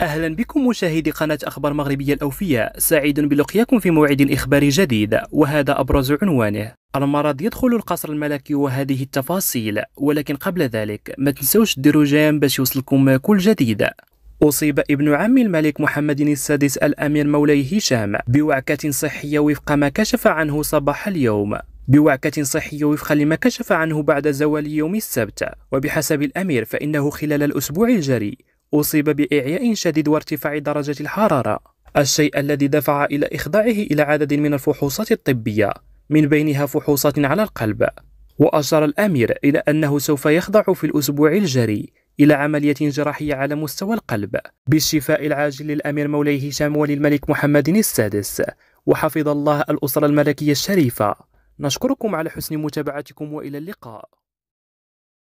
أهلا بكم مشاهدي قناة أخبار مغربية الأوفية سعيد بلقياكم في موعد إخباري جديد وهذا أبرز عنوانه المرض يدخل القصر الملكي وهذه التفاصيل ولكن قبل ذلك ما تنسوش ديروا جيم باش يوصلكم كل جديد أصيب ابن عم الملك محمد السادس الأمير مولاي هشام بوعكة صحية وفق ما كشف عنه صباح اليوم بوعكة صحية وفقا لما كشف عنه بعد زوال يوم السبت وبحسب الأمير فإنه خلال الأسبوع الجري أصيب بإعياء شديد وارتفاع درجة الحرارة الشيء الذي دفع إلى إخضاعه إلى عدد من الفحوصات الطبية من بينها فحوصات على القلب وأشار الأمير إلى أنه سوف يخضع في الأسبوع الجاري إلى عملية جراحية على مستوى القلب بالشفاء العاجل للأمير مولاي هشام وللملك محمد السادس وحفظ الله الأسرة الملكية الشريفة نشكركم على حسن متابعتكم وإلى اللقاء